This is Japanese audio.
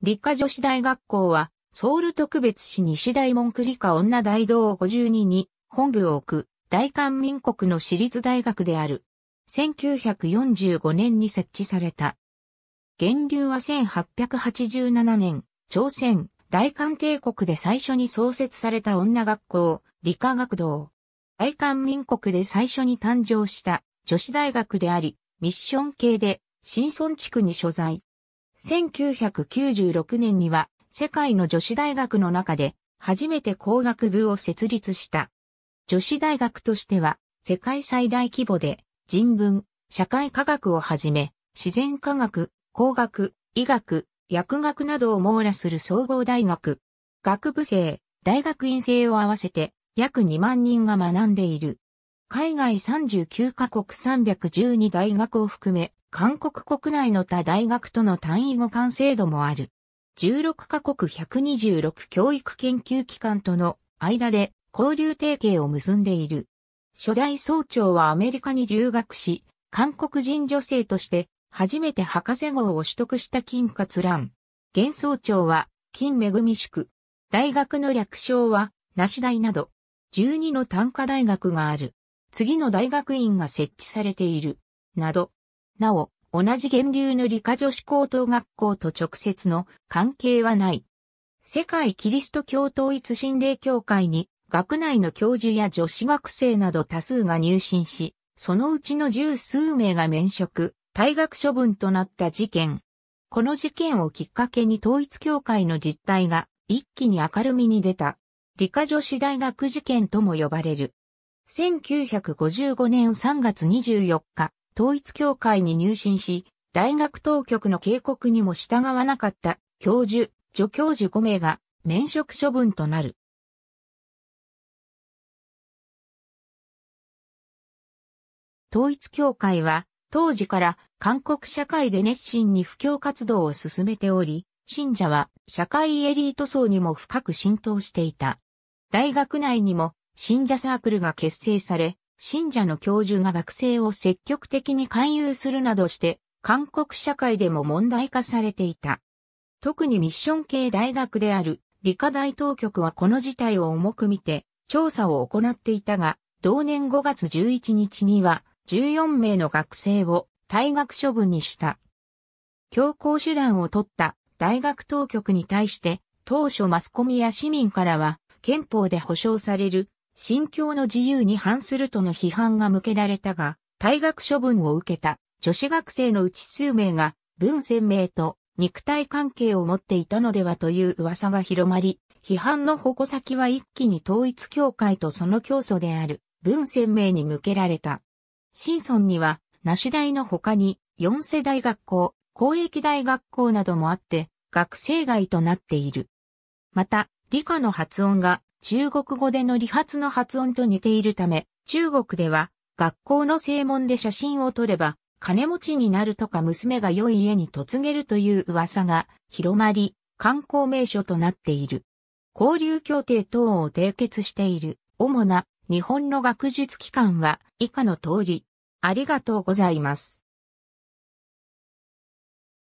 理科女子大学校は、ソウル特別市西大文句理科女大道52に本部を置く大韓民国の私立大学である。1945年に設置された。源流は1887年、朝鮮、大韓帝国で最初に創設された女学校、理科学堂。大韓民国で最初に誕生した女子大学であり、ミッション系で、新村地区に所在。1996年には世界の女子大学の中で初めて工学部を設立した。女子大学としては世界最大規模で人文、社会科学をはじめ自然科学、工学、医学、薬学などを網羅する総合大学。学部生、大学院生を合わせて約2万人が学んでいる。海外39カ国312大学を含め韓国国内の他大学との単位互換制度もある。16カ国126教育研究機関との間で交流提携を結んでいる。初代総長はアメリカに留学し、韓国人女性として初めて博士号を取得した金活蘭。現総長は金恵宿。大学の略称は、梨大など、12の単科大学がある。次の大学院が設置されている。など、なお、同じ源流の理科女子高等学校と直接の関係はない。世界キリスト教統一神霊協会に学内の教授や女子学生など多数が入信し、そのうちの十数名が免職、退学処分となった事件。この事件をきっかけに統一教会の実態が一気に明るみに出た。理科女子大学事件とも呼ばれる。1955年3月24日、統一教会に入信し、大学当局の警告にも従わなかった教授、助教授5名が免職処分となる。統一協会は当時から韓国社会で熱心に布教活動を進めており、信者は社会エリート層にも深く浸透していた。大学内にも信者サークルが結成され、信者の教授が学生を積極的に勧誘するなどして、韓国社会でも問題化されていた。特にミッション系大学である理科大当局はこの事態を重く見て調査を行っていたが、同年5月11日には14名の学生を退学処分にした。強行手段を取った大学当局に対して当初マスコミや市民からは憲法で保障される信教の自由に反するとの批判が向けられたが、退学処分を受けた女子学生のうち数名が、文鮮明と肉体関係を持っていたのではという噂が広まり、批判の矛先は一気に統一教会とその教祖である文鮮明に向けられた。新村には、梨大の他に四世代学校、公益大学校などもあって、学生街となっている。また、理科の発音が中国語での理髪の発音と似ているため、中国では学校の正門で写真を撮れば金持ちになるとか娘が良い家に嫁げるという噂が広まり、観光名所となっている。交流協定等を締結している主な日本の学術機関は以下の通り、ありがとうございます。